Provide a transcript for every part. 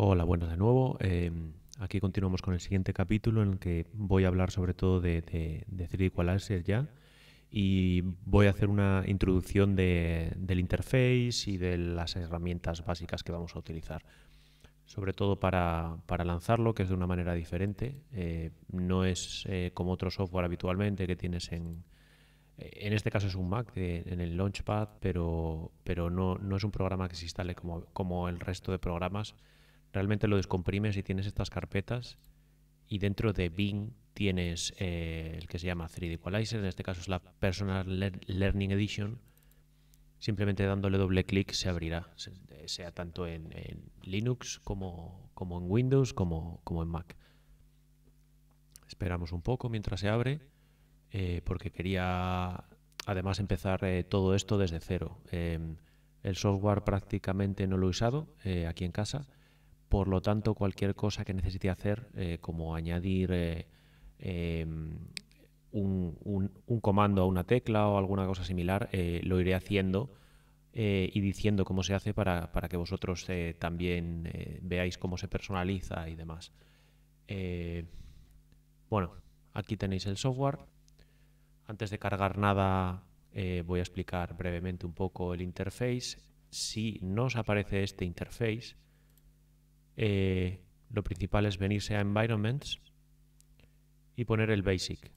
Hola, buenas de nuevo. Em, aquí continuamos con el siguiente capítulo en el que voy a hablar sobre todo de, de, de ya y voy a hacer una introducción del interface y de las herramientas básicas que vamos a utilizar. Sobre todo para, lanzarlo, que es de una manera diferente. Eh, no es eh, como otro software habitualmente que tienes en... En este caso es un Mac en el Launchpad, pero, pero no, es un programa que se instale como el resto de programas realmente lo descomprimes y tienes estas carpetas y dentro de Bing tienes eh, el que se llama 3D Equalizer, en este caso es la Personal Learning Edition. Simplemente dándole doble clic se abrirá, sea tanto en, Linux como, en Windows como, en Mac. Esperamos un poco mientras se abre, eh, porque quería además empezar eh, todo esto desde cero. Em, el software prácticamente no lo he usado aquí en casa por lo tanto, cualquier cosa que necesite hacer, eh, como añadir eh, em, un, comando a una tecla o alguna cosa similar, eh, lo iré haciendo y diciendo cómo se hace para, para que vosotros también veáis cómo se personaliza y demás. bueno, aquí tenéis el software. Antes de cargar nada, voy a explicar brevemente un poco el interface. Si no os aparece este interface, eh, lo principal es venirse a Environments y poner el Basic.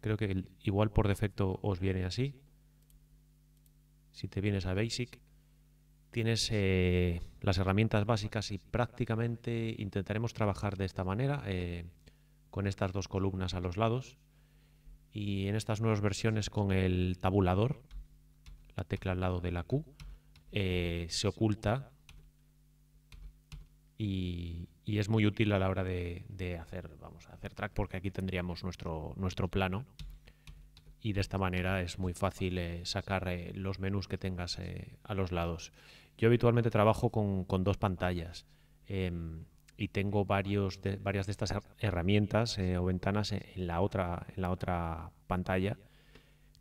Creo que igual por defecto os viene así. Si te vienes a Basic, tienes eh, las herramientas básicas y prácticamente intentaremos trabajar de esta manera, eh, con estas dos columnas a los lados. Y en estas nuevas versiones con el tabulador, la tecla al lado de la Q, se oculta y, es muy útil a la hora de, hacer, vamos a hacer track porque aquí tendríamos nuestro, nuestro plano y de esta manera es muy fácil eh, sacar eh, los menús que tengas eh, a los lados. Yo habitualmente trabajo con, dos pantallas em, y tengo varios varias de estas herramientas o ventanas en, la otra, en la otra pantalla,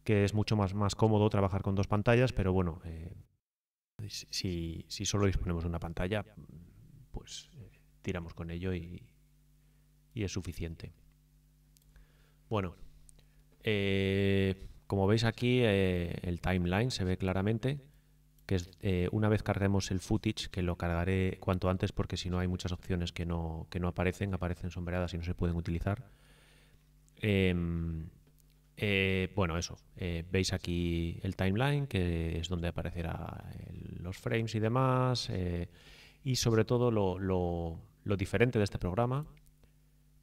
que es mucho más, más cómodo trabajar con dos pantallas, pero bueno, si, si solo disponemos de una pantalla, pues tiramos con ello y, es suficiente. Bueno, eh, como veis aquí eh, el timeline se ve claramente que eh, una vez carguemos el footage, que lo cargaré cuanto antes porque si no hay muchas opciones que no, aparecen, aparecen sombreadas y no se pueden utilizar. Em, bueno, eso. veis aquí el timeline, que es donde aparecerán los frames y demás. Y sobre todo lo, diferente de este programa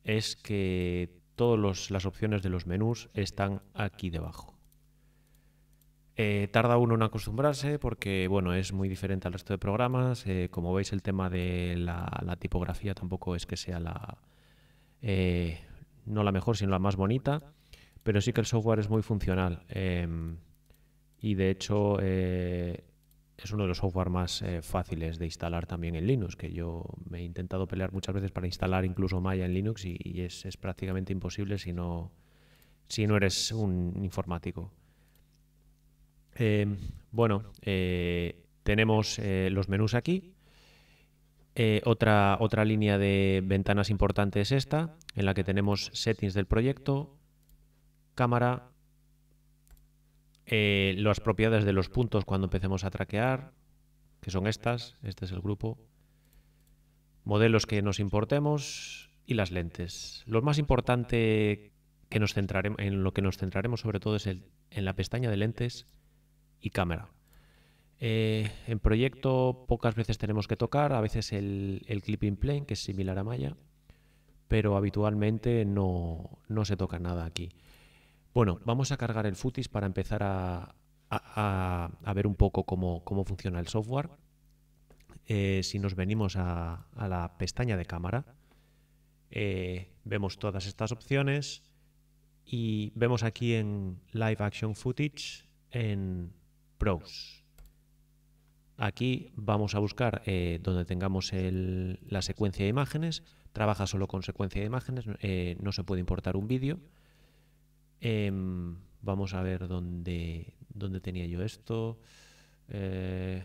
es que todas las opciones de los menús están aquí debajo. Eh, tarda uno en acostumbrarse porque bueno, es muy diferente al resto de programas. Eh, como veis, el tema de la, tipografía tampoco es que sea la eh, no la mejor, sino la más bonita. Pero sí que el software es muy funcional. Em, y de hecho, es uno de los software más eh, fáciles de instalar también en Linux, que yo me he intentado pelear muchas veces para instalar incluso Maya en Linux y, es, prácticamente imposible si no, si no eres un informático. Em, bueno, eh, tenemos eh, los menús aquí. otra, otra línea de ventanas importante es esta, en la que tenemos settings del proyecto, cámara, eh, las propiedades de los puntos cuando empecemos a traquear, que son estas, este es el grupo, modelos que nos importemos y las lentes. Lo más importante que nos centraremos, en lo que nos centraremos sobre todo es en la pestaña de lentes y cámara. Eh, en proyecto pocas veces tenemos que tocar, a veces el, clipping plane, que es similar a Maya, pero habitualmente no se toca nada aquí. Bueno, vamos a cargar el footis para empezar a, ver un poco cómo, funciona el software. Eh, si nos venimos a, la pestaña de cámara, eh, vemos todas estas opciones y vemos aquí en Live Action Footage en Pros. Aquí vamos a buscar eh, donde tengamos la secuencia de imágenes. Trabaja solo con secuencia de imágenes, no se puede importar un vídeo. Em, vamos a ver dónde, dónde tenía yo esto. Eh,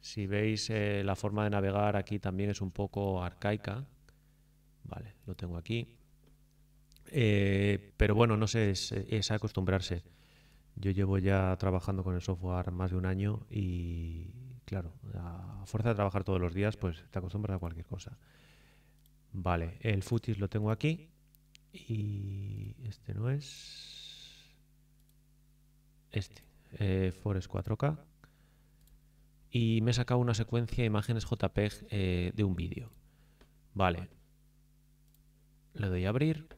si veis, eh, la forma de navegar aquí también es un poco arcaica. Vale, lo tengo aquí. Eh, pero bueno, no sé, es, acostumbrarse. Yo llevo ya trabajando con el software más de un año y, claro, a fuerza de trabajar todos los días, pues te acostumbras a cualquier cosa. Vale, el footis lo tengo aquí. Y este no es. Este. Eh, Forest 4K. Y me he sacado una secuencia de imágenes JPEG eh, de un vídeo. Vale. Le doy a abrir.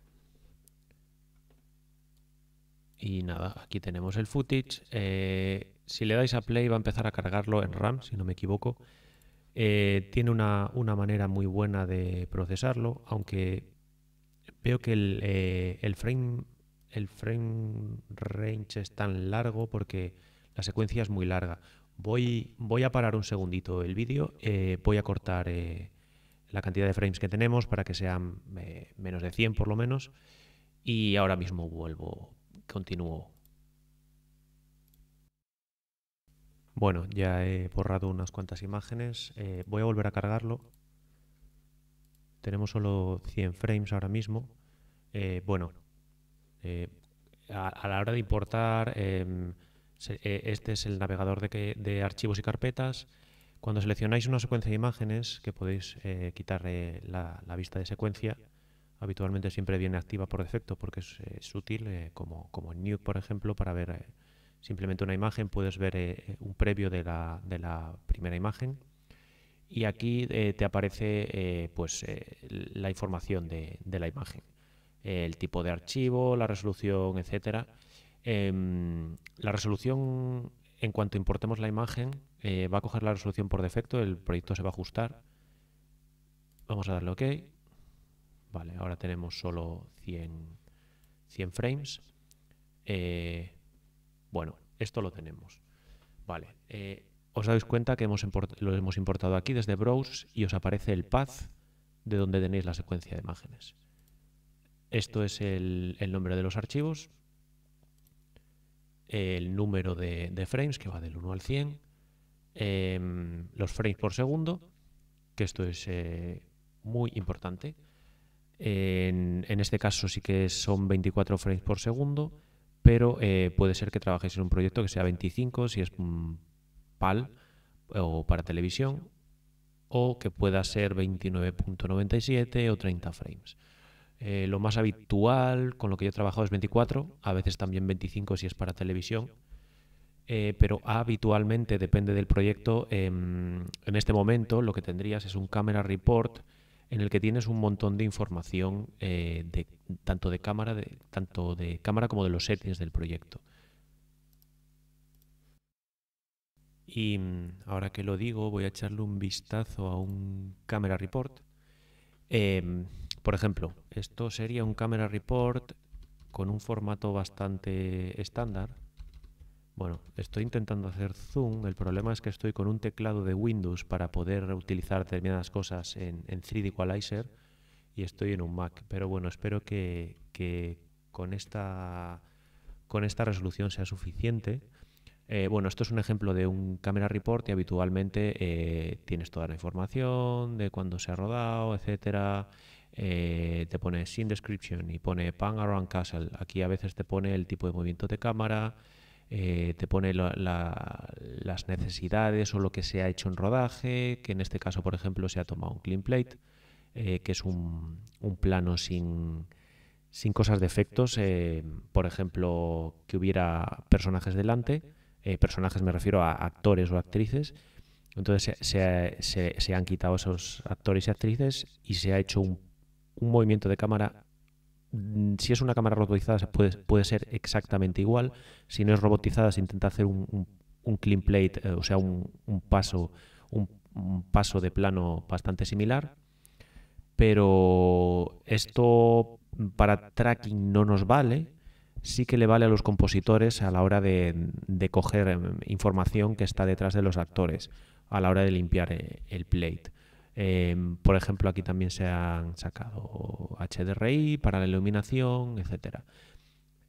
Y nada, aquí tenemos el footage. Eh, si le dais a play va a empezar a cargarlo en RAM, si no me equivoco. Eh, tiene una, una manera muy buena de procesarlo, aunque veo que eh, el, frame, el frame range es tan largo porque la secuencia es muy larga. Voy, voy a parar un segundito el vídeo, eh, voy a cortar eh, la cantidad de frames que tenemos para que sean menos de 100 por lo menos y ahora mismo vuelvo, continúo. Bueno, ya he borrado unas cuantas imágenes, voy a volver a cargarlo tenemos solo 100 frames ahora mismo. Eh, bueno, eh, a, la hora de importar, em, eh, este es el navegador de, archivos y carpetas. Cuando seleccionáis una secuencia de imágenes, que podéis quitar la, vista de secuencia, habitualmente siempre viene activa por defecto porque es, útil, como, como, en Nuke, por ejemplo, para ver simplemente una imagen, puedes ver un previo de la primera imagen y aquí eh, te aparece eh, pues, eh, la información de, la imagen, el tipo de archivo, la resolución, etc. Em, la resolución, en cuanto importemos la imagen, va a coger la resolución por defecto, el proyecto se va a ajustar. Vamos a darle OK. Vale, ahora tenemos solo 100, 100 frames. bueno, esto lo tenemos. Vale, os dais cuenta que hemos lo hemos importado aquí desde Browse y os aparece el path de donde tenéis la secuencia de imágenes. Esto es el, nombre de los archivos, el número de, frames que va del 1 al 100, em, los frames por segundo, que esto es eh, muy importante. En, este caso sí que son 24 frames por segundo, pero eh, puede ser que trabajéis en un proyecto que sea 25 si es mm, PAL eh, o para televisión o que pueda ser 29.97 o 30 frames. Eh, lo más habitual con lo que yo he trabajado es 24, a veces también 25 si es para televisión, eh, pero habitualmente, depende del proyecto, em, en este momento lo que tendrías es un camera report en el que tienes un montón de información de, tanto, de cámara, tanto de cámara como de los settings del proyecto. Y mm, ahora que lo digo, voy a echarle un vistazo a un Camera Report. Em, por ejemplo, esto sería un Camera Report con un formato bastante estándar. Bueno, estoy intentando hacer zoom. El problema es que estoy con un teclado de Windows para poder utilizar determinadas cosas en, 3D Equalizer y estoy en un Mac. Pero bueno, espero que, con esta resolución sea suficiente. Eh, bueno, esto es un ejemplo de un camera report y habitualmente eh, tienes toda la información de cuándo se ha rodado, etcétera. Eh, te pone sin description y pone pan around castle. Aquí a veces te pone el tipo de movimiento de cámara, te pone las necesidades o lo que se ha hecho en rodaje, que en este caso, por ejemplo, se ha tomado un clean plate, que es un, plano sin, sin cosas de efectos, por ejemplo, que hubiera personajes delante eh, personajes, me refiero a actores o actrices. Entonces se, han quitado esos actores y actrices y se ha hecho un, movimiento de cámara. Mm, si es una cámara robotizada puede, puede, ser exactamente igual. Si no es robotizada se intenta hacer un, clean plate, eh, o sea, un, paso, un, paso de plano bastante similar. Pero esto para tracking no nos vale sí que le vale a los compositores a la hora de, coger em, información que está detrás de los actores, a la hora de limpiar eh, el, plate. Em, por ejemplo, aquí también se han sacado HDRI para la iluminación, etc.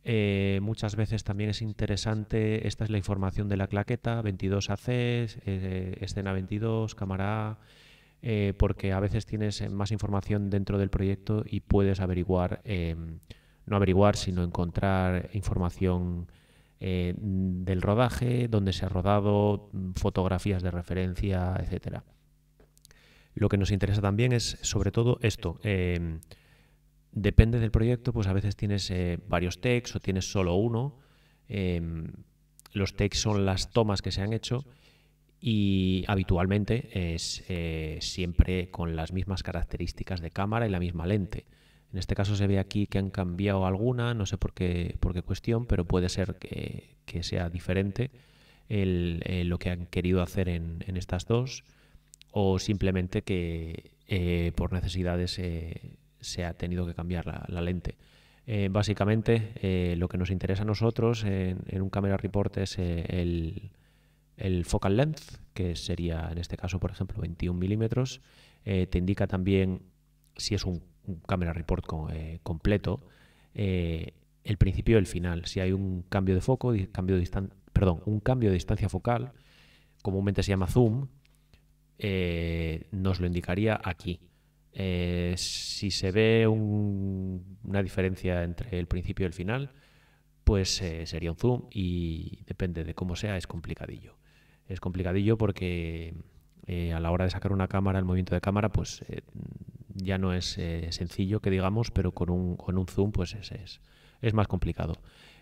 Eh, muchas veces también es interesante, esta es la información de la claqueta, 22AC, eh, escena 22, cámara A, porque a veces tienes más información dentro del proyecto y puedes averiguar em, no averiguar, sino encontrar información eh, del rodaje, dónde se ha rodado, fotografías de referencia, etcétera. Lo que nos interesa también es, sobre todo, esto. Em, depende del proyecto, pues a veces tienes eh, varios takes o tienes solo uno. Em, los takes son las tomas que se han hecho y habitualmente es eh, siempre con las mismas características de cámara y la misma lente. En este caso se ve aquí que han cambiado alguna, no sé por qué, por qué cuestión, pero puede ser que, sea diferente eh, lo que han querido hacer en, estas dos o simplemente que eh, por necesidades eh, se ha tenido que cambiar la, lente. básicamente lo que nos interesa a nosotros en, un camera report es el, focal length, que sería en este caso, por ejemplo, 21 milímetros. te indica también si es un un camera report eh, completo, eh, el principio y el final. Si hay un cambio de foco, cambio de perdón, un cambio de distancia focal, comúnmente se llama zoom, eh, nos lo indicaría aquí. si se ve una diferencia entre el principio y el final, pues sería un zoom y depende de cómo sea, es complicadillo. Es complicadillo porque a la hora de sacar una cámara, el movimiento de cámara, pues ya no es eh, sencillo, que digamos, pero con un, zoom pues es, es, más complicado.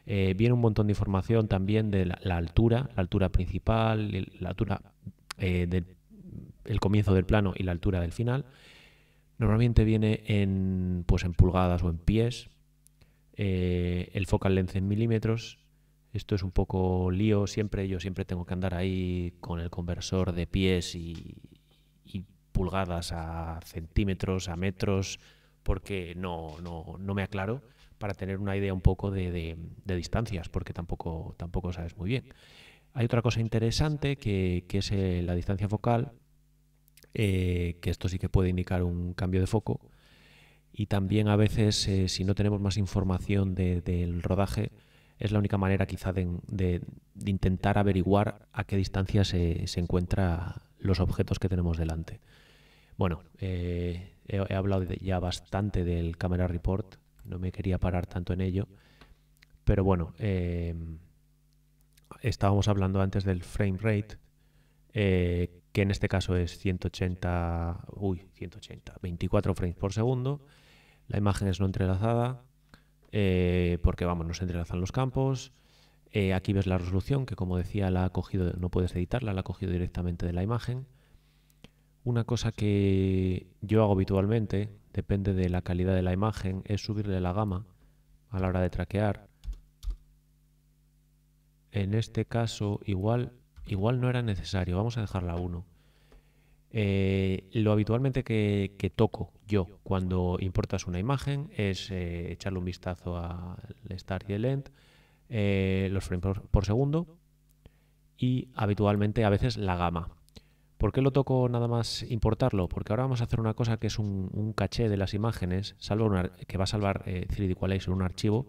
Eh, viene un montón de información también de la, altura, la altura principal, la altura eh, del el comienzo del plano y la altura del final. Normalmente viene en, pues en pulgadas o en pies. el focal length en milímetros, esto es un poco lío siempre, yo siempre tengo que andar ahí con el conversor de pies y, y pulgadas a centímetros, a metros, porque no, me aclaro, para tener una idea un poco de, distancias, porque tampoco, tampoco sabes muy bien. Hay otra cosa interesante que, es eh, la distancia focal, eh, que esto sí que puede indicar un cambio de foco. Y también a veces, eh, si no tenemos más información del rodaje, es la única manera quizá de, intentar averiguar a qué distancia se, se encuentran los objetos que tenemos delante. Bueno, eh, he, hablado ya bastante del Camera Report, no me quería parar tanto en ello, pero bueno, em, estábamos hablando antes del frame rate, eh, que en este caso es 180, uy, 180, 24 frames por segundo, la imagen es no entrelazada, eh, porque vamos, no se entrelazan los campos, aquí ves la resolución, que como decía, la ha cogido, no puedes editarla, la ha cogido directamente de la imagen. Una cosa que yo hago habitualmente, depende de la calidad de la imagen, es subirle la gama a la hora de traquear. En este caso, igual, igual no era necesario. Vamos a dejarla a 1. Eh, lo habitualmente que, toco yo cuando importas una imagen es eh, echarle un vistazo al start y el end, eh, los frames por, segundo y habitualmente a veces la gama. ¿Por qué lo toco nada más importarlo? Porque ahora vamos a hacer una cosa que es un, caché de las imágenes, salvo una, que va a salvar eh, 3D en un archivo,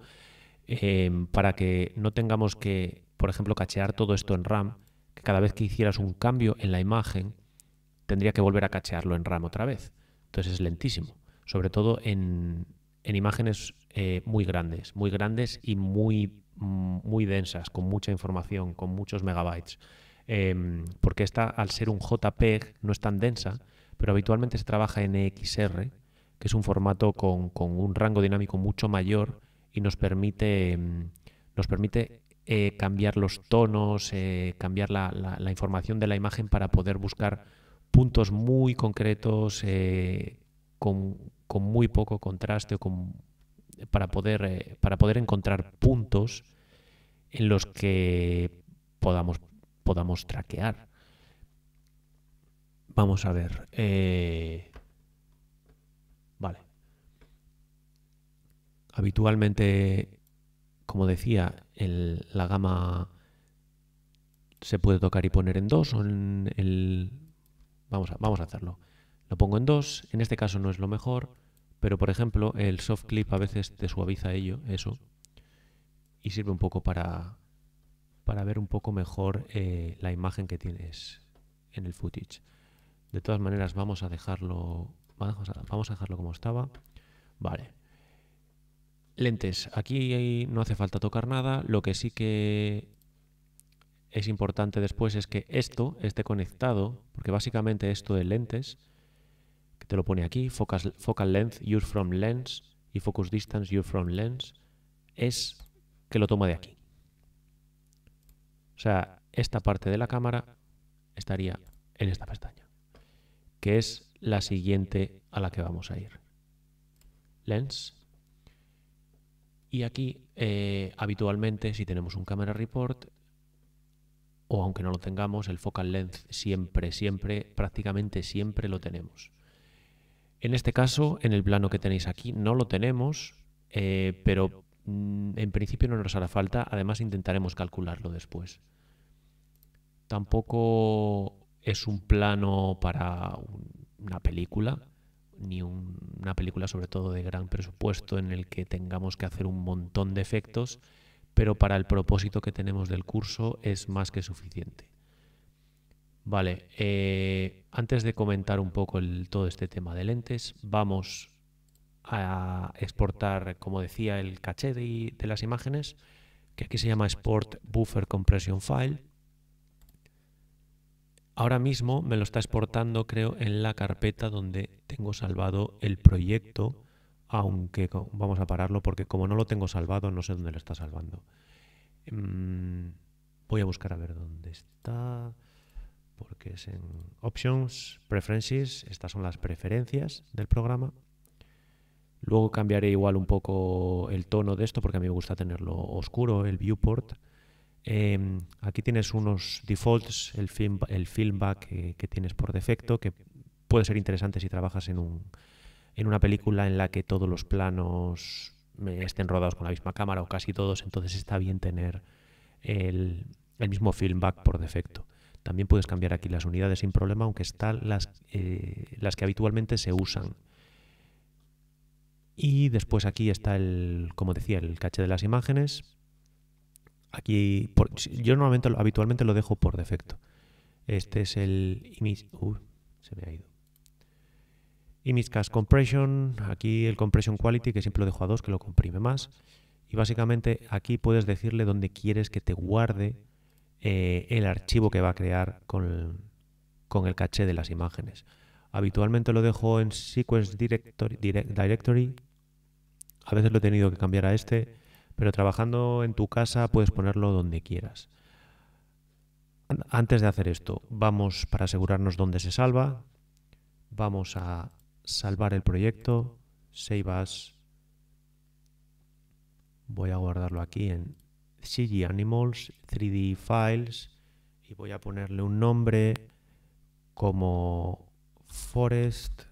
em, para que no tengamos que, por ejemplo, cachear todo esto en RAM, que cada vez que hicieras un cambio en la imagen, tendría que volver a cachearlo en RAM otra vez. Entonces es lentísimo, sobre todo en, imágenes eh, muy grandes, muy grandes y muy, mm, muy densas, con mucha información, con muchos megabytes. Em, porque esta, al ser un JPEG, no es tan densa, pero habitualmente se trabaja en EXR, que es un formato con, un rango dinámico mucho mayor y nos permite, em, nos permite eh, cambiar los tonos, eh, cambiar la, información de la imagen para poder buscar puntos muy concretos eh, con, muy poco contraste para, poder, para poder encontrar puntos en los que podamos podamos traquear. Vamos a ver. Eh, vale. Habitualmente, como decía, la gama se puede tocar y poner en dos o el... Vamos a, vamos a hacerlo. Lo pongo en dos. en este caso no es lo mejor, pero por ejemplo el soft clip a veces te suaviza ello, eso, y sirve un poco para, para ver un poco mejor eh, la imagen que tienes en el footage. De todas maneras, vamos a dejarlo, vamos a, dejarlo como estaba. Vale. Lentes. Aquí no hace falta tocar nada. Lo que sí que es importante después es que esto esté conectado, porque básicamente esto de lentes, que te lo pone aquí, focal length, use from lens y focus distance, use from lens, es que lo toma de aquí. O sea, esta parte de la cámara estaría en esta pestaña, que es la siguiente a la que vamos a ir. Lens. Y aquí, eh, habitualmente, si tenemos un camera report, o aunque no lo tengamos, el focal Lens siempre, siempre, prácticamente siempre lo tenemos. En este caso, en el plano que tenéis aquí, no lo tenemos, eh, pero Mm, en principio no nos hará falta, además intentaremos calcularlo después. Tampoco es un plano para una película, ni una película sobre todo de gran presupuesto en el que tengamos que hacer un montón de efectos, pero para el propósito que tenemos del curso es más que suficiente. Vale, eh, antes de comentar un poco todo este tema de lentes, vamos a exportar, como decía, el caché de, las imágenes, que aquí se llama Export Buffer Compression File. Ahora mismo me lo está exportando, creo, en la carpeta donde tengo salvado el proyecto, aunque vamos a pararlo porque como no lo tengo salvado, no sé dónde lo está salvando. Mm, voy a buscar a ver dónde está, porque es en Options, Preferences, estas son las preferencias del programa. Luego cambiaré igual un poco el tono de esto porque a mí me gusta tenerlo oscuro, el viewport. Em, aquí tienes unos defaults, el, film, el filmback que, que, tienes por defecto, que puede ser interesante si trabajas en, un, en una película en la que todos los planos eh, estén rodados con la misma cámara o casi todos, entonces está bien tener el, el mismo filmback por defecto. También puedes cambiar aquí las unidades sin problema, aunque están las, eh, las que habitualmente se usan. Y después aquí está el, como decía, el caché de las imágenes. Aquí, yo normalmente, habitualmente lo dejo por defecto. Este es el image, uh, se me ha ido. Image Compression, aquí el Compression Quality, que siempre lo dejo a 2, que lo comprime más. Y básicamente aquí puedes decirle dónde quieres que te guarde eh, el archivo que va a crear con el, caché de las imágenes. Habitualmente lo dejo en Sequence directory a veces lo he tenido que cambiar a este, pero trabajando en tu casa puedes ponerlo donde quieras. Antes de hacer esto, vamos para asegurarnos dónde se salva, vamos a salvar el proyecto, save as, voy a guardarlo aquí en CG Animals, 3D Files, y voy a ponerle un nombre como Forest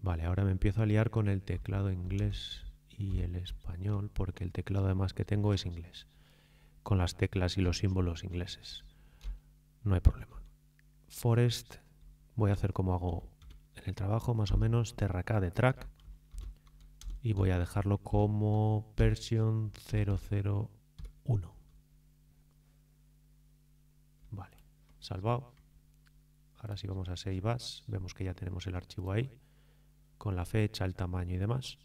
Vale, ahora me empiezo a liar con el teclado inglés y el español, porque el teclado además que tengo es inglés, con las teclas y los símbolos ingleses. No hay problema. Forest, voy a hacer como hago en el trabajo, más o menos, terraca de track, y voy a dejarlo como version 001. Vale, salvado. Ahora si vamos a Save As, vemos que ya tenemos el archivo ahí con la fecha, el tamaño y demás.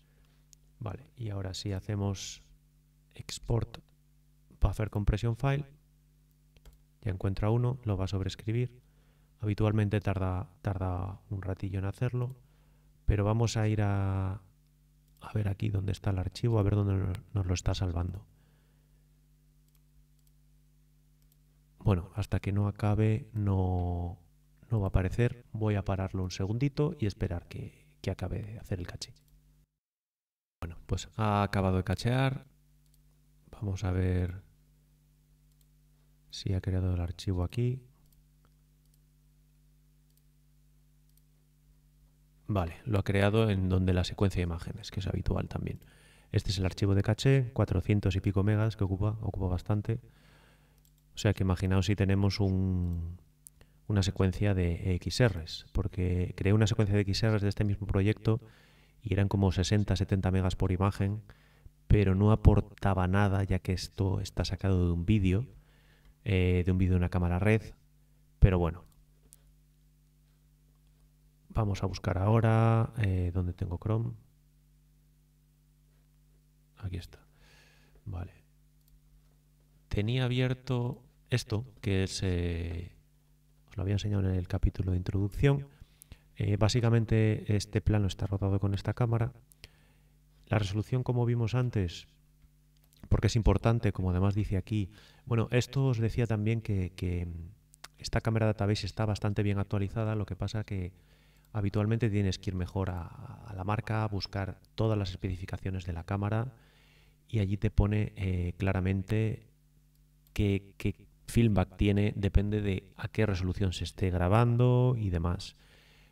Vale, y ahora si hacemos export buffer compression file, ya encuentra uno, lo va a sobrescribir. Habitualmente tarda, un ratillo en hacerlo, pero vamos a ir a, ver aquí dónde está el archivo, a ver dónde nos lo está salvando. Bueno, hasta que no acabe no, no va a aparecer. Voy a pararlo un segundito y esperar que, que acabe de hacer el caché. Bueno, pues ha acabado de cachear. Vamos a ver si ha creado el archivo aquí. Vale, lo ha creado en donde la secuencia de imágenes, que es habitual también. Este es el archivo de caché, 400 y pico megas, que ocupa, ocupa bastante. O sea que imaginaos si tenemos un, una secuencia de e XRs, porque creé una secuencia de e XRs de este mismo proyecto y eran como 60, 70 megas por imagen, pero no aportaba nada ya que esto está sacado de un vídeo, eh, de un vídeo de una cámara red, pero bueno. Vamos a buscar ahora eh, dónde tengo Chrome. Aquí está. Vale. Tenía abierto esto, que es... Eh, lo había enseñado en el capítulo de introducción. Eh, básicamente este plano está rodado con esta cámara. La resolución, como vimos antes, porque es importante, como además dice aquí, bueno, esto os decía también que, esta cámara database está bastante bien actualizada, lo que pasa que habitualmente tienes que ir mejor a, la marca, buscar todas las especificaciones de la cámara y allí te pone eh, claramente que... Feedback tiene, depende de a qué resolución se esté grabando y demás.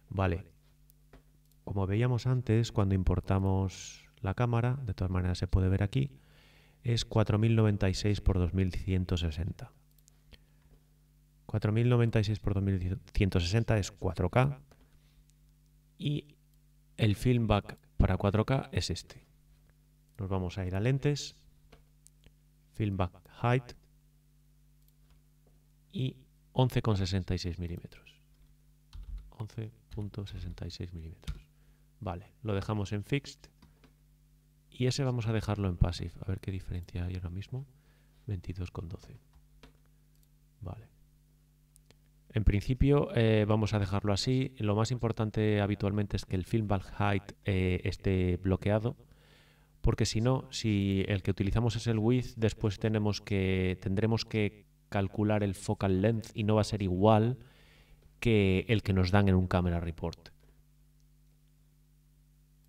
Vale. Como veíamos antes, cuando importamos la cámara, de todas maneras se puede ver aquí, es 4096 x 2160. 4096 x 2160 es 4K y el feedback para 4K es este. Nos vamos a ir a lentes, feedback height y 11,66 milímetros. 11.66 milímetros. Vale, lo dejamos en fixed y ese vamos a dejarlo en passive. A ver qué diferencia hay ahora mismo. 22,12. Vale. En principio eh, vamos a dejarlo así. Lo más importante habitualmente es que el film height eh, esté bloqueado, porque si no, si el que utilizamos es el width, después tenemos que, tendremos que calcular el focal length y no va a ser igual que el que nos dan en un camera report.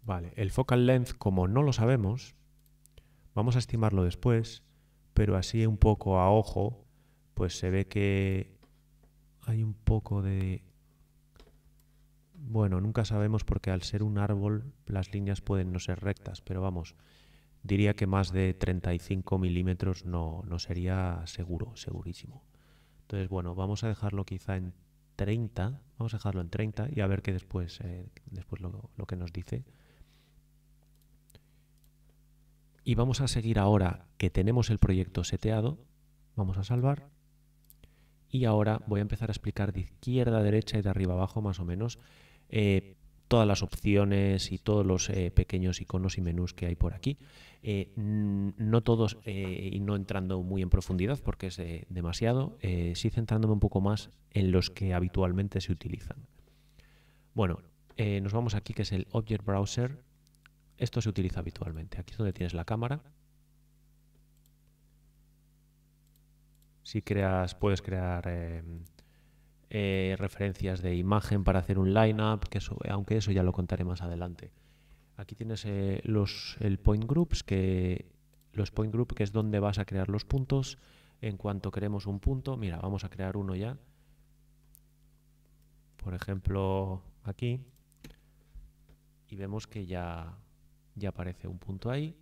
Vale, el focal length, como no lo sabemos, vamos a estimarlo después, pero así un poco a ojo, pues se ve que hay un poco de... Bueno, nunca sabemos porque al ser un árbol las líneas pueden no ser rectas, pero vamos, diría que más de 35 milímetros no, sería seguro, segurísimo. Entonces, bueno, vamos a dejarlo quizá en 30, vamos a dejarlo en 30 y a ver qué después, eh, después lo, que nos dice. Y vamos a seguir ahora que tenemos el proyecto seteado, vamos a salvar. Y ahora voy a empezar a explicar de izquierda a derecha y de arriba abajo más o menos eh, todas las opciones y todos los eh, pequeños iconos y menús que hay por aquí. Eh, no todos eh, y no entrando muy en profundidad porque es demasiado, sí centrándome un poco más en los que habitualmente se utilizan. Bueno, nos vamos aquí que es el Object Browser. Esto se utiliza habitualmente. Aquí es donde tienes la cámara. Si creas, puedes crear em, eh, referencias de imagen para hacer un lineup, que aunque eso ya lo contaré más adelante. Aquí tienes eh, los, el point groups, que los point group que es donde vas a crear los puntos. En cuanto creemos un punto, mira, vamos a crear uno ya. Por ejemplo, aquí. Y vemos que ya, ya aparece un punto ahí.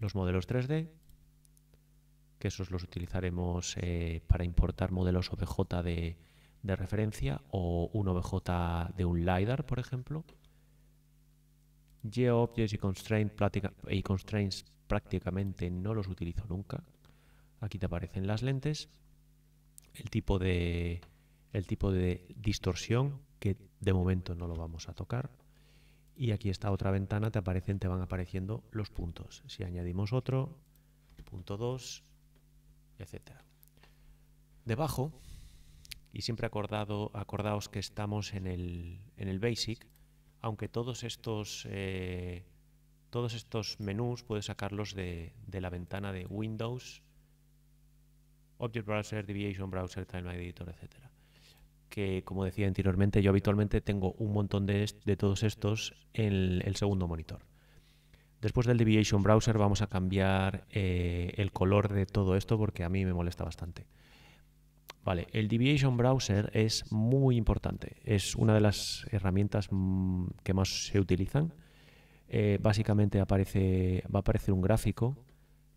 Los modelos 3D, que esos los utilizaremos eh, para importar modelos OBJ de, referencia o un OBJ de un LiDAR, por ejemplo. GeoObjects y, y Constraints prácticamente no los utilizo nunca. Aquí te aparecen las lentes, el tipo de, el tipo de distorsión, que de momento no lo vamos a tocar. Y aquí está otra ventana, te aparecen, te van apareciendo los puntos. Si añadimos otro, punto 2, etc. Debajo, y siempre acordado, acordaos que estamos en el, en el Basic, aunque todos estos, eh, todos estos menús puedes sacarlos de, de la ventana de Windows, Object Browser, Deviation Browser, time Editor, etcétera que como decía anteriormente, yo habitualmente tengo un montón de, de todos estos en el segundo monitor. Después del Deviation Browser vamos a cambiar eh, el color de todo esto porque a mí me molesta bastante. Vale, el Deviation Browser es muy importante. Es una de las herramientas mm, que más se utilizan. Eh, básicamente aparece, va a aparecer un gráfico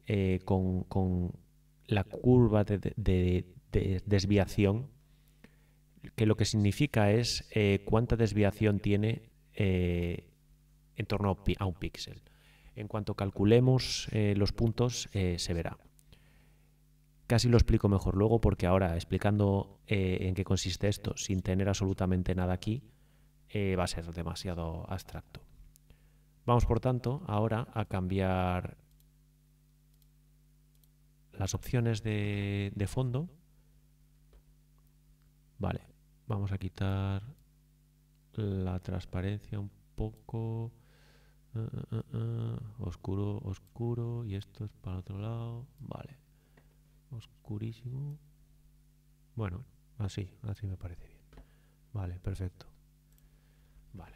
eh, con, la curva de, desviación, que lo que significa es cuánta desviación tiene en torno a un píxel. En cuanto calculemos eh, los puntos, eh, se verá. Casi lo explico mejor luego porque ahora explicando eh, en qué consiste esto sin tener absolutamente nada aquí va a ser demasiado abstracto. Vamos por tanto ahora a cambiar las opciones de fondo. Vale, vamos a quitar la transparencia un poco. Eh, eh, eh, oscuro, oscuro. Y esto es para otro lado. Vale. Oscurísimo. Bueno, así, así me parece bien. Vale, perfecto. Vale.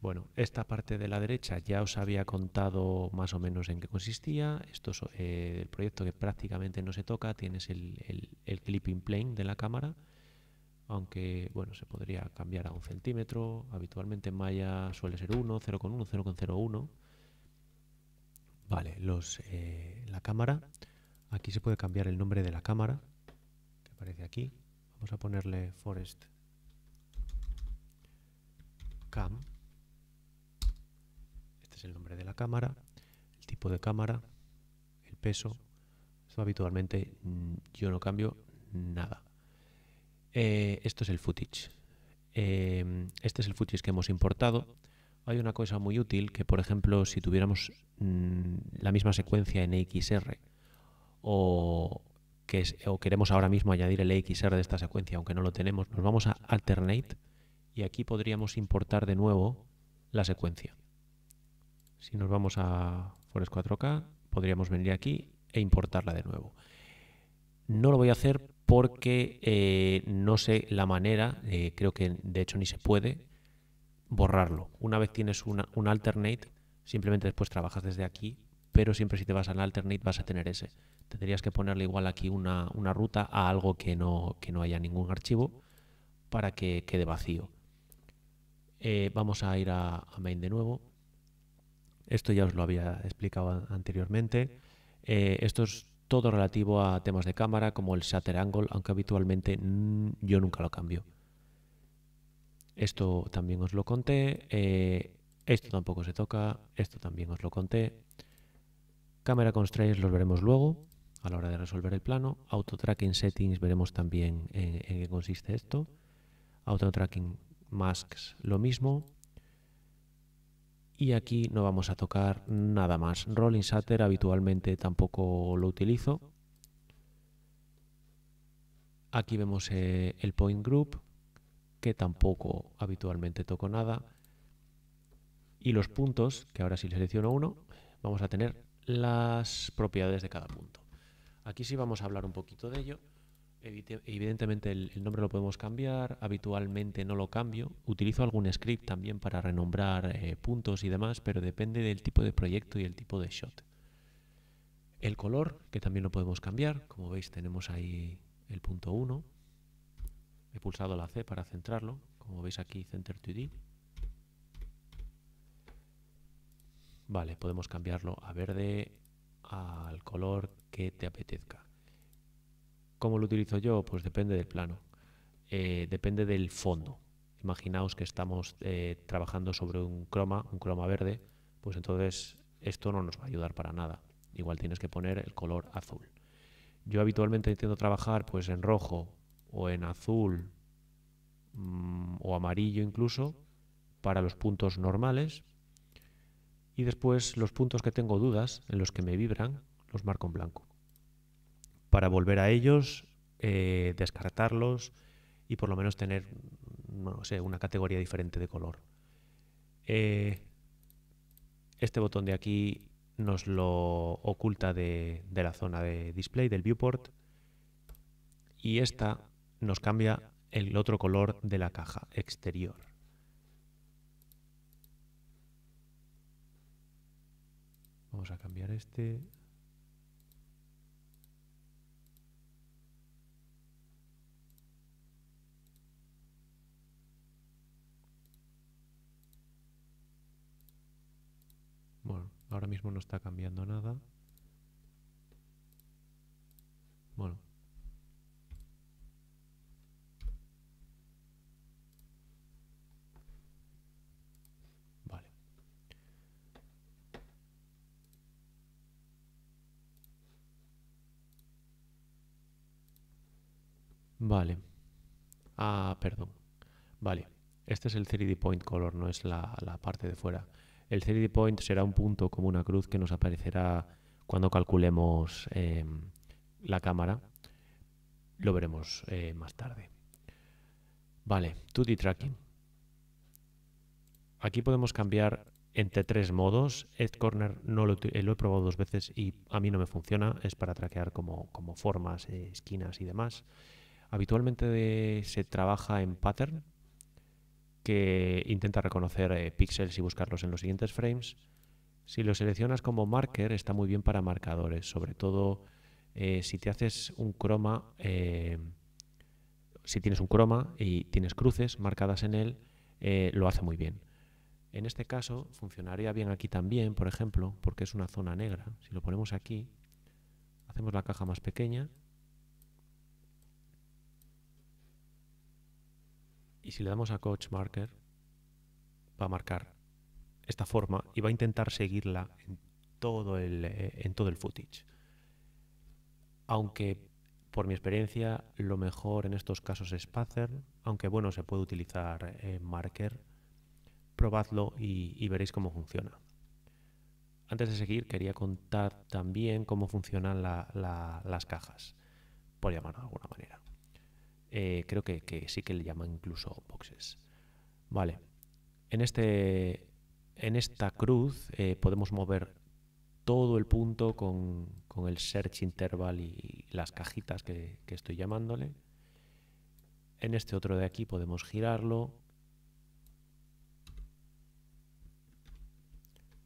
Bueno, esta parte de la derecha ya os había contado más o menos en qué consistía. Esto es el proyecto que prácticamente no se toca. Tienes el, el, el clipping plane de la cámara aunque bueno, se podría cambiar a un centímetro. Habitualmente en malla suele ser 1, 0,1, 0,01. Vale, los, eh, la cámara. Aquí se puede cambiar el nombre de la cámara, que aparece aquí. Vamos a ponerle Forest Cam. Este es el nombre de la cámara, el tipo de cámara, el peso. Esto habitualmente mm, yo no cambio nada eh, esto es el footage. Em, este es el footage que hemos importado. Hay una cosa muy útil que, por ejemplo, si tuviéramos mm, la misma secuencia en XR o, que o queremos ahora mismo añadir el XR de esta secuencia, aunque no lo tenemos, nos vamos a Alternate y aquí podríamos importar de nuevo la secuencia. Si nos vamos a Forest 4K, podríamos venir aquí e importarla de nuevo. No lo voy a hacer porque eh, no sé la manera, eh, creo que de hecho ni se puede, borrarlo. Una vez tienes un alternate, simplemente después trabajas desde aquí, pero siempre si te vas al alternate vas a tener ese. Tendrías que ponerle igual aquí una, ruta a algo que no, que no haya ningún archivo para que quede vacío. Eh, vamos a ir a, main de nuevo. Esto ya os lo había explicado anteriormente. estos todo relativo a temas de cámara como el shutter angle, aunque habitualmente yo nunca lo cambio. Esto también os lo conté, eh, esto tampoco se toca, esto también os lo conté. Cámara constraints los veremos luego a la hora de resolver el plano. Auto tracking settings veremos también en qué consiste esto. Auto tracking masks lo mismo y aquí no vamos a tocar nada más. Rolling Shutter habitualmente tampoco lo utilizo. Aquí vemos eh, el Point Group, que tampoco habitualmente toco nada. Y los puntos, que ahora si selecciono uno, vamos a tener las propiedades de cada punto. Aquí sí vamos a hablar un poquito de ello. Evidentemente el, nombre lo podemos cambiar, habitualmente no lo cambio. Utilizo algún script también para renombrar eh, puntos y demás, pero depende del tipo de proyecto y el tipo de shot. El color, que también lo podemos cambiar, como veis tenemos ahí el punto 1. He pulsado la C para centrarlo, como veis aquí Center 2D. Vale, podemos cambiarlo a verde, al color que te apetezca. ¿Cómo lo utilizo yo? Pues depende del plano, eh, depende del fondo. Imaginaos que estamos eh, trabajando sobre un croma, un croma verde, pues entonces esto no nos va a ayudar para nada. Igual tienes que poner el color azul. Yo habitualmente intento trabajar pues en rojo o en azul mm, o amarillo incluso para los puntos normales y después los puntos que tengo dudas, en los que me vibran, los marco en blanco para volver a ellos, eh, descartarlos y por lo menos tener, una categoría diferente de color. Eh, este botón de aquí nos lo oculta de, de, la zona de display del viewport y esta nos cambia el otro color de la caja exterior. Vamos a cambiar este. Ahora mismo no está cambiando nada. Bueno. Vale. Vale. Ah, perdón. Vale. Este es el 3D Point Color, no es la, la parte de fuera. El 3D point será un punto como una cruz que nos aparecerá cuando calculemos em, la cámara. Lo veremos eh, más tarde. Vale, 2D tracking. Aquí podemos cambiar entre tres modos. Edge Corner no eh, lo, he probado dos veces y a mí no me funciona. Es para traquear como formas, eh, esquinas y demás. Habitualmente se trabaja en pattern, que intenta reconocer eh, píxeles y buscarlos en los siguientes frames. Si lo seleccionas como marker, está muy bien para marcadores, sobre todo eh, si te haces un croma, eh, si tienes un croma y tienes cruces marcadas en él, lo hace muy bien. En este caso, funcionaría bien aquí también, por ejemplo, porque es una zona negra. Si lo ponemos aquí, hacemos la caja más pequeña Y si le damos a Coach Marker, va a marcar esta forma y va a intentar seguirla en todo el, eh, en todo el footage. Aunque por mi experiencia lo mejor en estos casos es Pather, aunque bueno, se puede utilizar eh, Marker. Probadlo y, veréis cómo funciona. Antes de seguir, quería contar también cómo funcionan las cajas, por llamarlo de alguna manera. Eh, creo que, sí que le llaman incluso boxes. Vale, en, este, en esta cruz eh, podemos mover todo el punto con, el search interval y las cajitas que, que estoy llamándole. En este otro de aquí podemos girarlo.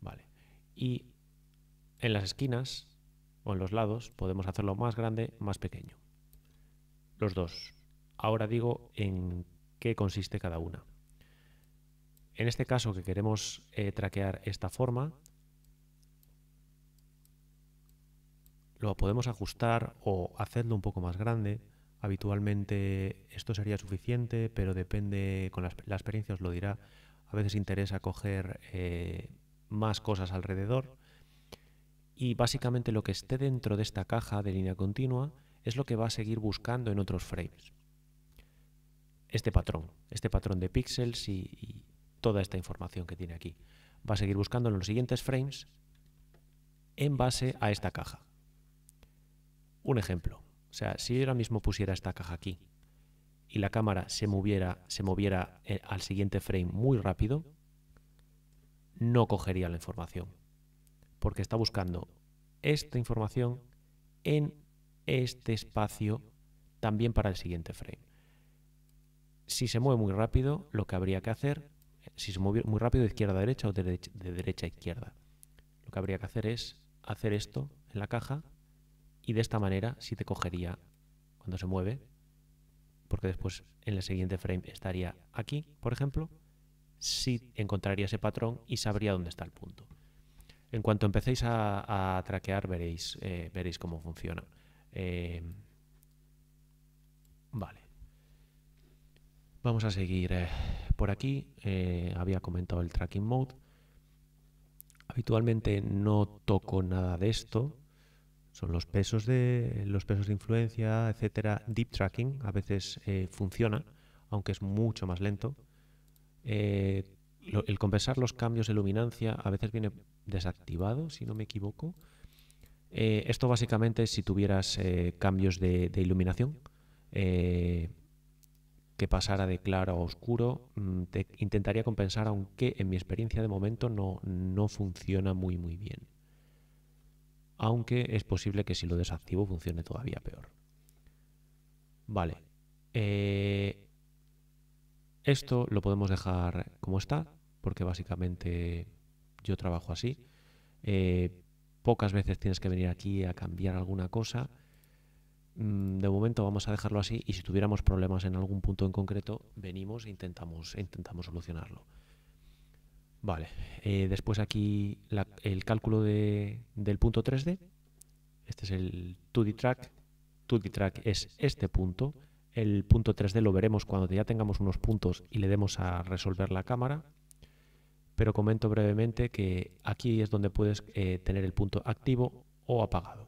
Vale. Y en las esquinas o en los lados podemos hacerlo más grande, más pequeño. Los dos Ahora digo en qué consiste cada una. En este caso que queremos eh, traquear esta forma, lo podemos ajustar o hacerlo un poco más grande. Habitualmente esto sería suficiente, pero depende, con la, experiencia os lo dirá, a veces interesa coger eh, más cosas alrededor. Y básicamente lo que esté dentro de esta caja de línea continua es lo que va a seguir buscando en otros frames este patrón, este patrón de píxeles y, toda esta información que tiene aquí. Va a seguir buscando en los siguientes frames en base a esta caja. Un ejemplo. O sea, si yo ahora mismo pusiera esta caja aquí y la cámara se moviera, se moviera eh, al siguiente frame muy rápido, no cogería la información. Porque está buscando esta información en este espacio también para el siguiente frame si se mueve muy rápido, lo que habría que hacer, si se mueve muy rápido de izquierda a derecha o de derecha, a izquierda, lo que habría que hacer es hacer esto en la caja y de esta manera si te cogería cuando se mueve, porque después en el siguiente frame estaría aquí, por ejemplo, si encontraría ese patrón y sabría dónde está el punto. En cuanto empecéis a, traquear veréis, eh, veréis cómo funciona. Eh, vale. Vamos a seguir eh, por aquí. Eh, había comentado el tracking mode. Habitualmente no toco nada de esto. Son los pesos de los pesos de influencia, etcétera. Deep tracking a veces eh, funciona, aunque es mucho más lento. el compensar los cambios de luminancia a veces viene desactivado, si no me equivoco. esto básicamente es si tuvieras cambios de, iluminación que pasara de claro a oscuro, mm, te intentaría compensar, aunque en mi experiencia de momento no, no funciona muy muy bien. Aunque es posible que si lo desactivo funcione todavía peor. Vale. Eh, esto lo podemos dejar como está, porque básicamente yo trabajo así. Eh, pocas veces tienes que venir aquí a cambiar alguna cosa. Mm, de momento vamos a dejarlo así y si tuviéramos problemas en algún punto en concreto, venimos e intentamos, e intentamos solucionarlo. Vale, eh, después aquí el cálculo del punto 3D. Este es el 2D track. 2D track es este punto. El punto 3D lo veremos cuando ya tengamos unos puntos y le demos a resolver la cámara. Pero comento brevemente que aquí es donde puedes eh, tener el punto activo o apagado.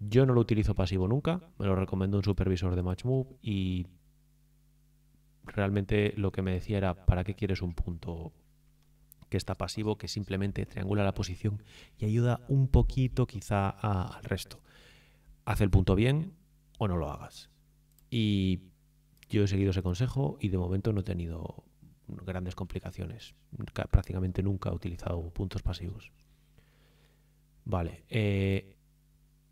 Yo no lo utilizo pasivo nunca, me lo recomiendo un supervisor de MatchMove y realmente lo que me decía era, ¿para qué quieres un punto que está pasivo, que simplemente triangula la posición y ayuda un poquito quizá al resto? Haz el punto bien o no lo hagas. Y yo he seguido ese consejo y de momento no he tenido grandes complicaciones. Prácticamente nunca he utilizado puntos pasivos. Vale. Eh,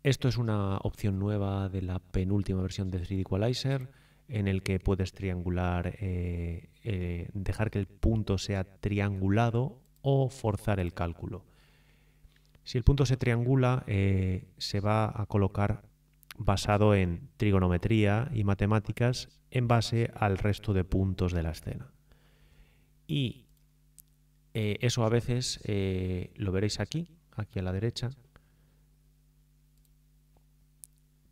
esto es una opción nueva de la penúltima versión de 3D Equalizer en el que puedes triangular, eh, eh, dejar que el punto sea triangulado o forzar el cálculo. Si el punto se triangula, eh, se va a colocar basado en trigonometría y matemáticas en base al resto de puntos de la escena. Y eso a veces lo veréis aquí, aquí a la derecha,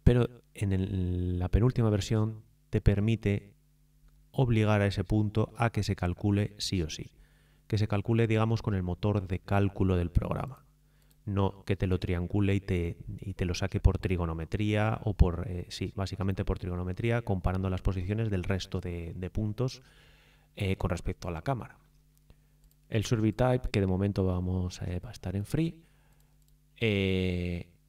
pero en la penúltima versión te permite obligar a ese punto a que se calcule sí o sí, que se calcule, digamos, con el motor de cálculo del programa, no que te lo triangule y te, te lo saque por trigonometría o por, eh, sí, básicamente por trigonometría, comparando las posiciones del resto de, puntos eh, con respecto a la cámara. El survey type, que de momento vamos eh, va a estar en free,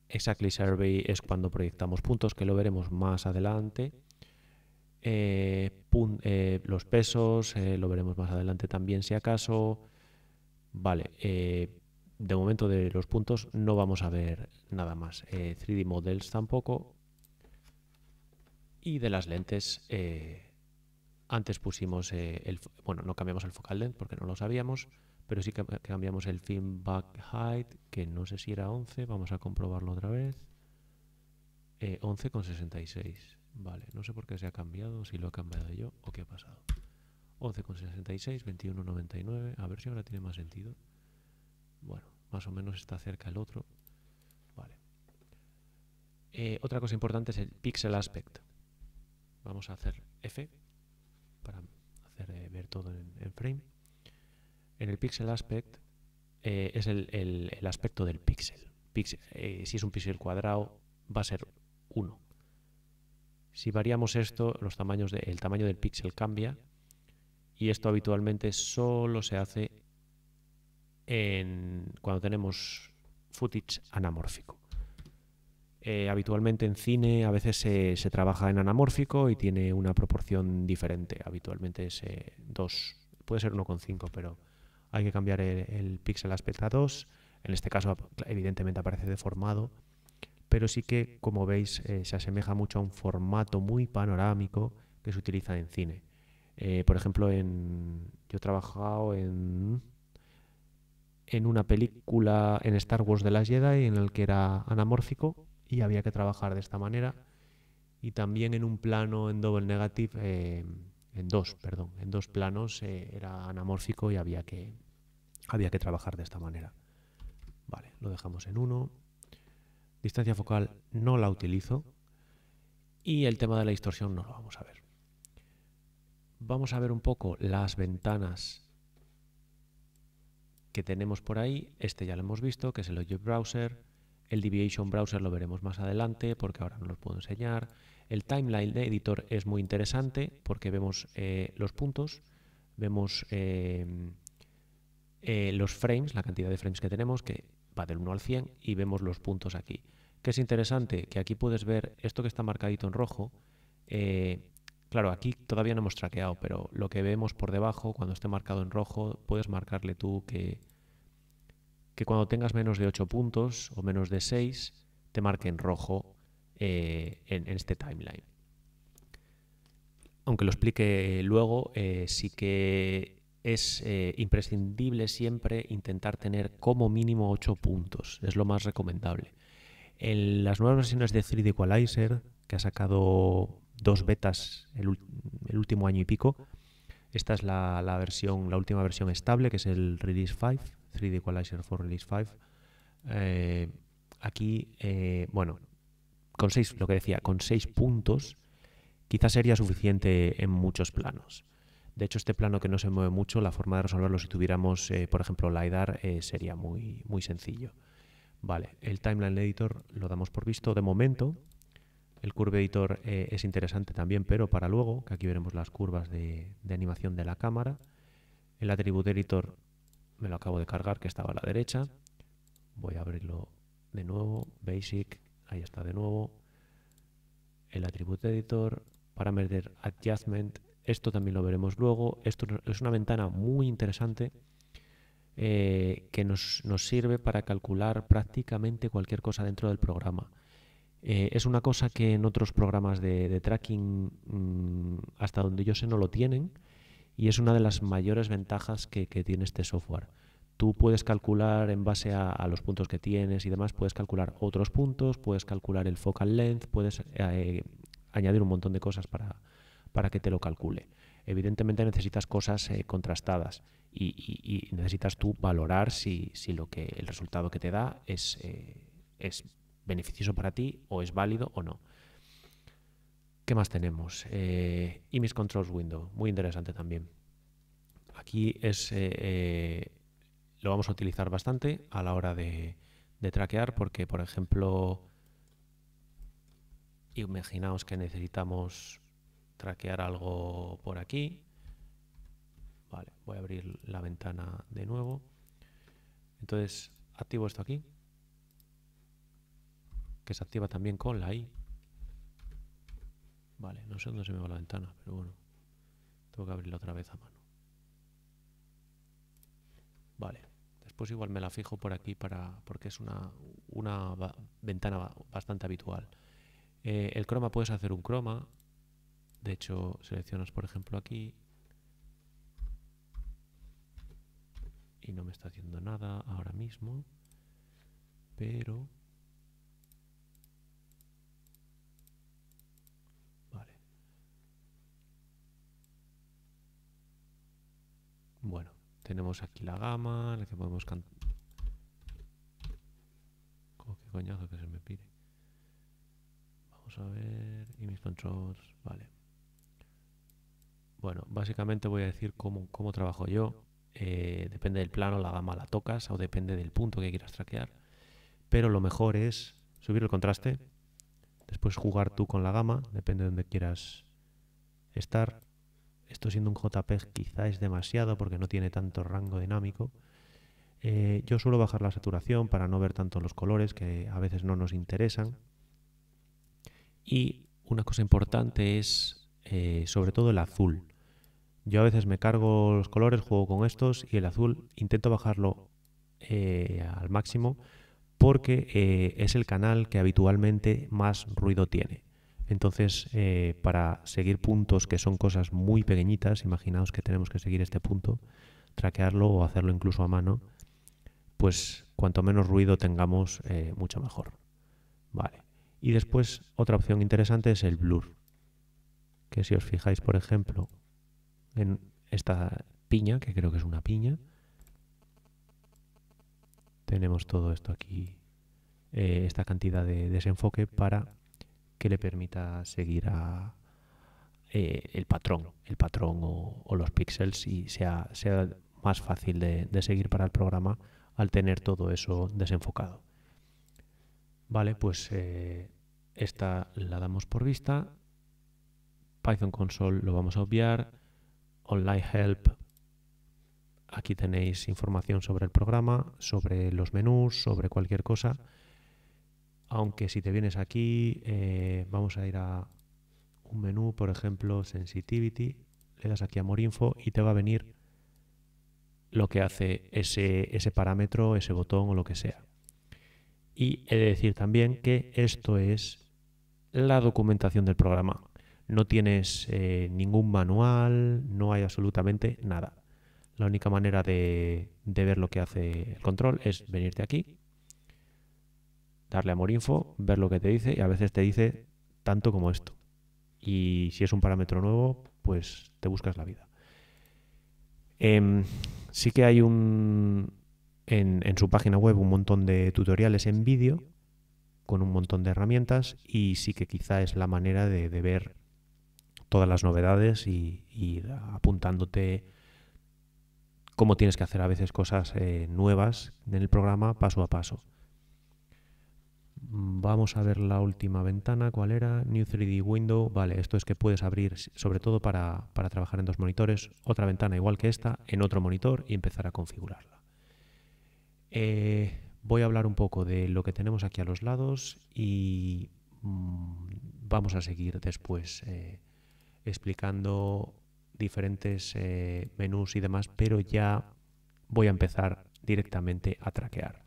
Exactly Survey es cuando proyectamos puntos, que lo veremos más adelante. Eh, eh, los pesos, eh, lo veremos más adelante también si acaso. Vale, de momento de los puntos no vamos a ver nada más. 3D Models tampoco. Y de las lentes, antes pusimos el... Bueno, no cambiamos el focal length porque no lo sabíamos pero sí cambiamos el Back height, que no sé si era 11, vamos a comprobarlo otra vez. Eh, 11,66, vale, no sé por qué se ha cambiado, si lo he cambiado yo o qué ha pasado. 11,66, 21,99, a ver si ahora tiene más sentido. Bueno, más o menos está cerca el otro. Vale. Eh, otra cosa importante es el pixel aspect. Vamos a hacer F para hacer eh, ver todo en, en frame en el pixel aspect eh, es el, aspecto del píxel. Pixel, eh, si es un pixel cuadrado, va a ser 1. Si variamos esto, los tamaños de, el tamaño del píxel cambia y esto habitualmente solo se hace en, cuando tenemos footage anamórfico. Eh, habitualmente en cine a veces se, se, trabaja en anamórfico y tiene una proporción diferente. Habitualmente es 2, puede ser 1,5, pero hay que cambiar el, pixel aspect a 2, en este caso evidentemente aparece deformado, pero sí que como veis eh, se asemeja mucho a un formato muy panorámico que se utiliza en cine. Eh, por ejemplo, en, yo he trabajado en, en una película en Star Wars de las Jedi en el que era anamórfico y había que trabajar de esta manera. Y también en un plano en double negative eh, en dos, perdón, en dos planos eh, era anamórfico y había que, había que trabajar de esta manera. Vale, lo dejamos en uno. Distancia focal no la utilizo. Y el tema de la distorsión no lo vamos a ver. Vamos a ver un poco las ventanas que tenemos por ahí. Este ya lo hemos visto, que es el Object Browser. El Deviation Browser lo veremos más adelante porque ahora no los puedo enseñar. El timeline de editor es muy interesante porque vemos eh, los puntos, vemos eh, eh, los frames, la cantidad de frames que tenemos, que va del 1 al 100, y vemos los puntos aquí. ¿Qué es interesante? Que aquí puedes ver esto que está marcadito en rojo. claro, aquí todavía no hemos traqueado, pero lo que vemos por debajo, cuando esté marcado en rojo, puedes marcarle tú que, que cuando tengas menos de 8 puntos o menos de 6, te marque en rojo eh, en, este timeline. Aunque lo explique luego, eh, sí que es eh, imprescindible siempre intentar tener como mínimo 8 puntos, es lo más recomendable. En las nuevas versiones de 3D Equalizer, que ha sacado dos betas el, último año y pico, esta es la, versión, la última versión estable, que es el Release 5, 3D Equalizer for Release 5. aquí, bueno, con seis, lo que decía, con seis puntos, quizás sería suficiente en muchos planos. De hecho, este plano que no se mueve mucho, la forma de resolverlo si tuviéramos, eh, por ejemplo, LiDAR, eh, sería muy, muy sencillo. Vale, el Timeline Editor lo damos por visto de momento. El Curve Editor eh, es interesante también, pero para luego, que aquí veremos las curvas de, de animación de la cámara. El Attribute Editor me lo acabo de cargar, que estaba a la derecha. Voy a abrirlo de nuevo, Basic, ahí está de nuevo, el atributo editor, parameter adjustment, esto también lo veremos luego, esto es una ventana muy interesante eh, que nos, sirve para calcular prácticamente cualquier cosa dentro del programa. Eh, es una cosa que en otros programas de, tracking, mm, hasta donde yo sé, no lo tienen y es una de las mayores ventajas que tiene este software tú puedes calcular en base a, los puntos que tienes y demás, puedes calcular otros puntos, puedes calcular el focal length, puedes eh, añadir un montón de cosas para, para, que te lo calcule. Evidentemente necesitas cosas eh, contrastadas y, necesitas tú valorar si, lo que, el resultado que te da es, eh, es beneficioso para ti o es válido o no. ¿Qué más tenemos? Image Controls Window, muy interesante también. Aquí es lo vamos a utilizar bastante a la hora de, traquear porque, por ejemplo, imaginaos que necesitamos traquear algo por aquí. Vale, voy a abrir la ventana de nuevo. Entonces, activo esto aquí, que se activa también con la I. Vale, no sé dónde se me va la ventana, pero bueno, tengo que abrirla otra vez a mano. Vale pues igual me la fijo por aquí para, porque es una, una ventana bastante habitual. Eh, el croma puedes hacer un croma. De hecho, seleccionas por ejemplo aquí. Y no me está haciendo nada ahora mismo. Pero... Vale. Bueno. Tenemos aquí la gama, en la que podemos cantar. qué coñazo que se me pide. Vamos a ver. Y mis controls. Vale. Bueno, básicamente voy a decir cómo, trabajo yo. Eh, depende del plano, la gama la tocas o depende del punto que quieras traquear. Pero lo mejor es subir el contraste. Después jugar tú con la gama, depende de donde quieras estar. Esto siendo un JPEG quizá es demasiado porque no tiene tanto rango dinámico. Eh, yo suelo bajar la saturación para no ver tanto los colores que a veces no nos interesan. Y una cosa importante es eh, sobre todo el azul. Yo a veces me cargo los colores, juego con estos y el azul intento bajarlo eh, al máximo porque es el canal que habitualmente más ruido tiene. Entonces, eh, para seguir puntos que son cosas muy pequeñitas, imaginaos que tenemos que seguir este punto, traquearlo o hacerlo incluso a mano, pues cuanto menos ruido tengamos, eh, mucho mejor. Vale. Y después, otra opción interesante es el blur. Que si os fijáis, por ejemplo, en esta piña, que creo que es una piña, tenemos todo esto aquí, eh, esta cantidad de desenfoque para que le permita seguir eh, el patrón, el patrón o, los píxeles y sea, más fácil de, seguir para el programa al tener todo eso desenfocado. Vale, pues eh, esta la damos por vista. Python Console lo vamos a obviar. Online Help. Aquí tenéis información sobre el programa, sobre los menús, sobre cualquier cosa. Aunque si te vienes aquí, eh, vamos a ir a un menú, por ejemplo, Sensitivity, le das aquí a More Info y te va a venir lo que hace ese, ese parámetro, ese botón o lo que sea. Y he de decir también que esto es la documentación del programa. No tienes eh, ningún manual, no hay absolutamente nada. La única manera de ver lo que hace el control es venirte aquí darle amor Info, ver lo que te dice y a veces te dice tanto como esto. Y si es un parámetro nuevo, pues te buscas la vida. Em, sí que hay un en, su página web un montón de tutoriales en vídeo con un montón de herramientas y sí que quizá es la manera de, ver todas las novedades y, apuntándote cómo tienes que hacer a veces cosas eh, nuevas en el programa paso a paso. Vamos a ver la última ventana, ¿cuál era? New 3D Window, vale, esto es que puedes abrir, sobre todo para, trabajar en dos monitores, otra ventana igual que esta, en otro monitor y empezar a configurarla. Eh, voy a hablar un poco de lo que tenemos aquí a los lados y mm, vamos a seguir después eh, explicando diferentes eh, menús y demás, pero ya voy a empezar directamente a traquear.